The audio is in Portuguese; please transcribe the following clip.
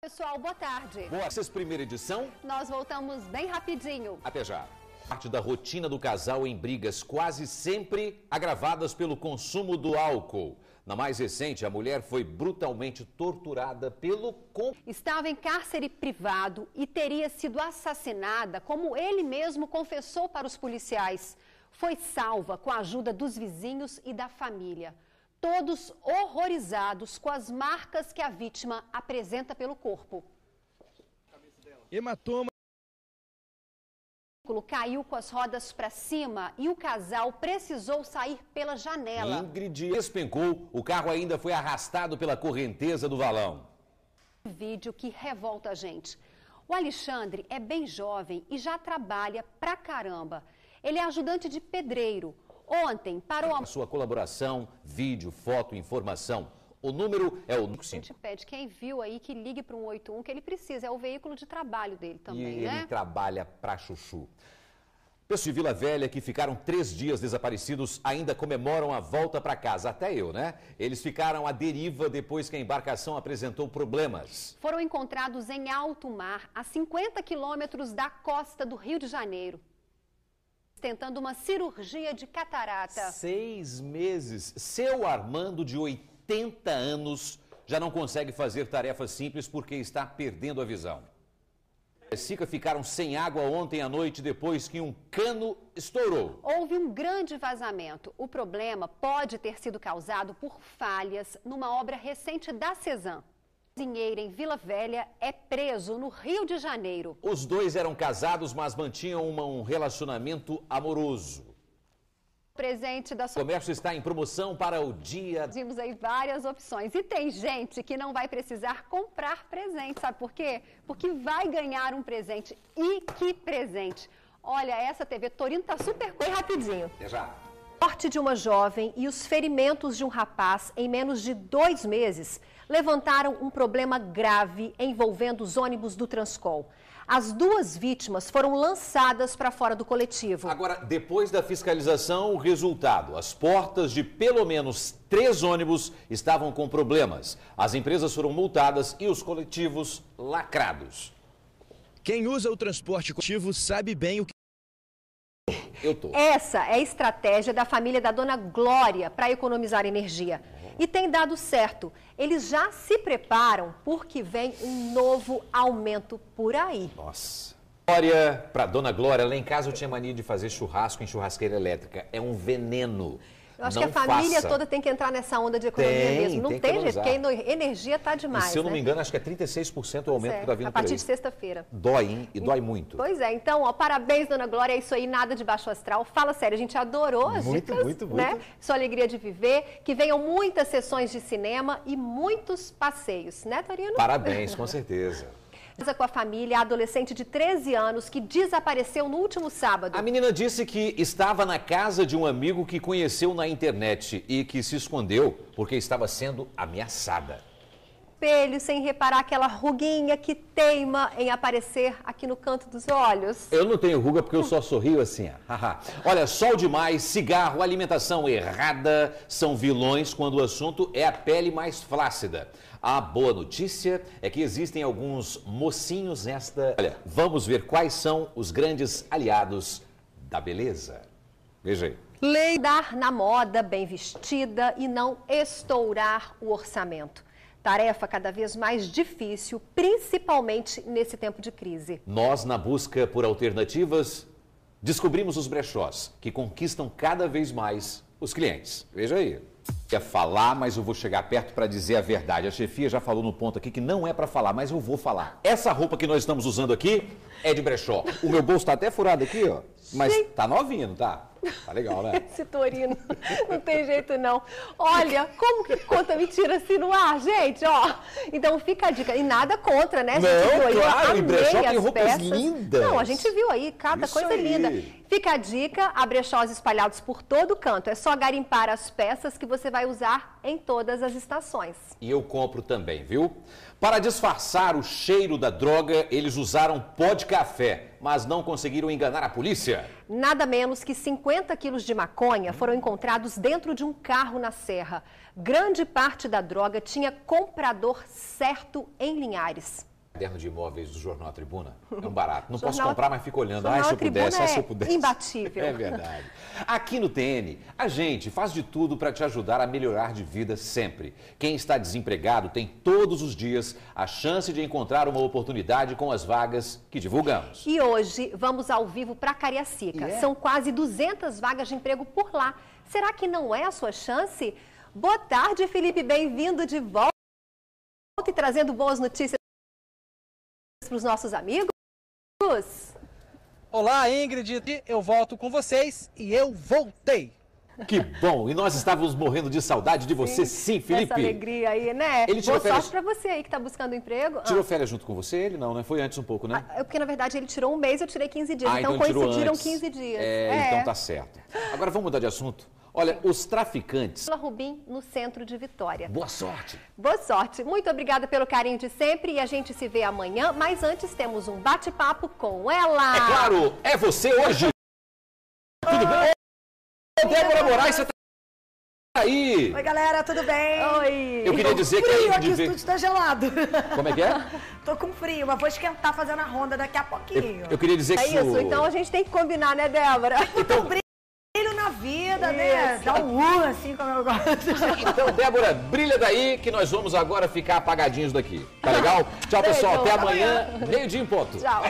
Pessoal, boa tarde. Boa, essa primeira edição. Nós voltamos bem rapidinho. Até já. Parte da rotina do casal em brigas quase sempre agravadas pelo consumo do álcool. Na mais recente, a mulher foi brutalmente torturada pelo com. Estava em cárcere privado e teria sido assassinada, como ele mesmo confessou para os policiais. Foi salva com a ajuda dos vizinhos e da família todos horrorizados com as marcas que a vítima apresenta pelo corpo. Hematoma. Caiu com as rodas para cima e o casal precisou sair pela janela. Ingrid despencou, o carro ainda foi arrastado pela correnteza do valão. Um vídeo que revolta a gente. O Alexandre é bem jovem e já trabalha pra caramba. Ele é ajudante de pedreiro ontem para o Sua colaboração, vídeo, foto, informação. O número é o 5. A gente pede quem viu aí que ligue para um 181, que ele precisa, é o veículo de trabalho dele também, e né? ele trabalha para Chuchu. Pessoas de Vila Velha que ficaram três dias desaparecidos ainda comemoram a volta para casa, até eu, né? Eles ficaram à deriva depois que a embarcação apresentou problemas. Foram encontrados em alto mar, a 50 quilômetros da costa do Rio de Janeiro tentando uma cirurgia de catarata. Seis meses. Seu Armando, de 80 anos, já não consegue fazer tarefas simples porque está perdendo a visão. Sica ficaram sem água ontem à noite depois que um cano estourou. Houve um grande vazamento. O problema pode ter sido causado por falhas numa obra recente da Cezan cozinheiro em Vila Velha é preso no Rio de Janeiro. Os dois eram casados, mas mantinham uma, um relacionamento amoroso. O presente da sua... comércio está em promoção para o dia. Vimos aí várias opções e tem gente que não vai precisar comprar presente, sabe por quê? Porque vai ganhar um presente e que presente! Olha essa TV Torino tá super bem rapidinho. já. A morte de uma jovem e os ferimentos de um rapaz em menos de dois meses levantaram um problema grave envolvendo os ônibus do Transcol. As duas vítimas foram lançadas para fora do coletivo. Agora, depois da fiscalização, o resultado: as portas de pelo menos três ônibus estavam com problemas. As empresas foram multadas e os coletivos lacrados. Quem usa o transporte coletivo sabe bem o que. Eu Essa é a estratégia da família da dona Glória para economizar energia. E tem dado certo. Eles já se preparam porque vem um novo aumento por aí. Nossa. Glória, para dona Glória, lá em casa eu tinha mania de fazer churrasco em churrasqueira elétrica. É um veneno. Eu acho não que a família faça. toda tem que entrar nessa onda de economia tem, mesmo. Não tem, tem jeito, porque a energia está demais. E, se eu não né? me engano, acho que é 36% o aumento da é, que está vindo A partir de sexta-feira. Dói, hein? E dói muito. Pois é, então, ó, parabéns, dona Glória. É isso aí, nada de baixo astral. Fala sério, a gente adorou as muito, dicas, muito, né? muito. Sua alegria de viver. Que venham muitas sessões de cinema e muitos passeios, né, Torino? Parabéns, com certeza com a família, a adolescente de 13 anos que desapareceu no último sábado. A menina disse que estava na casa de um amigo que conheceu na internet e que se escondeu porque estava sendo ameaçada espelho sem reparar aquela ruguinha que teima em aparecer aqui no canto dos olhos? Eu não tenho ruga porque eu só sorrio assim. Olha, sol demais, cigarro, alimentação errada são vilões quando o assunto é a pele mais flácida. A boa notícia é que existem alguns mocinhos nesta. Olha, vamos ver quais são os grandes aliados da beleza. Veja aí. Lei dar na moda bem vestida e não estourar o orçamento. Tarefa cada vez mais difícil, principalmente nesse tempo de crise. Nós, na busca por alternativas, descobrimos os brechós, que conquistam cada vez mais os clientes. Veja aí. Quer falar, mas eu vou chegar perto para dizer a verdade. A chefia já falou no ponto aqui que não é para falar, mas eu vou falar. Essa roupa que nós estamos usando aqui é de brechó. O meu bolso está até furado aqui, ó, mas Sim. tá novinho, não tá? Tá legal, né? Esse Torino. Não tem jeito, não. Olha, como que conta mentira assim no ar, gente? Ó, então fica a dica. E nada contra, né? Não, gente, claro, eu amei brechó tem roupas peças. lindas. Não, a gente viu aí, cada Isso coisa aí. linda. Fica a dica, a brechós espalhados por todo canto. É só garimpar as peças que você vai usar em todas as estações. E eu compro também, viu? Para disfarçar o cheiro da droga, eles usaram pó de café mas não conseguiram enganar a polícia. Nada menos que 50 quilos de maconha foram encontrados dentro de um carro na Serra. Grande parte da droga tinha comprador certo em Linhares caderno de imóveis do Jornal Tribuna é um barato. Não posso comprar, mas fico olhando. Jornal ah, se eu pudesse, é ah, se eu é pudesse. Imbatível. É verdade. Aqui no TN, a gente faz de tudo para te ajudar a melhorar de vida sempre. Quem está desempregado tem todos os dias a chance de encontrar uma oportunidade com as vagas que divulgamos. E hoje vamos ao vivo para Cariacica. Yeah. É? São quase 200 vagas de emprego por lá. Será que não é a sua chance? Boa tarde, Felipe. Bem-vindo de volta e trazendo boas notícias para os nossos amigos? Olá, Ingrid, eu volto com vocês e eu voltei. Que bom! E nós estávamos morrendo de saudade de você, sim, sim Felipe. Essa alegria aí, né? Ele tirou Boa férias... sorte para você aí que está buscando emprego. Tirou ah. férias junto com você? Ele não, né? Foi antes um pouco, né? Ah, é porque, na verdade, ele tirou um mês, eu tirei 15 dias. Ah, então, então coincidiram 15 dias. É, então é, então tá certo. Agora vamos mudar de assunto. Olha, os traficantes. Vila Rubim, no centro de Vitória. Boa sorte. Boa sorte. Muito obrigada pelo carinho de sempre e a gente se vê amanhã. Mas antes temos um bate-papo com ela. É claro, é você hoje. Tudo bem? Oi, Débora Moraes, você tá aí? Oi, galera, tudo bem? Oi. Eu queria dizer que... frio, aqui o estúdio tá gelado. Como é que é? Tô com frio, mas vou esquentar fazendo a ronda daqui a pouquinho. Eu, eu queria dizer é que... É isso, o... então a gente tem que combinar, né, Débora? Então vida, né? Dá um U assim como eu gosto. Então, Débora, brilha daí que nós vamos agora ficar apagadinhos daqui. Tá legal? Tchau, tá pessoal. Até tá amanhã, meio-dia em ponto. Tchau.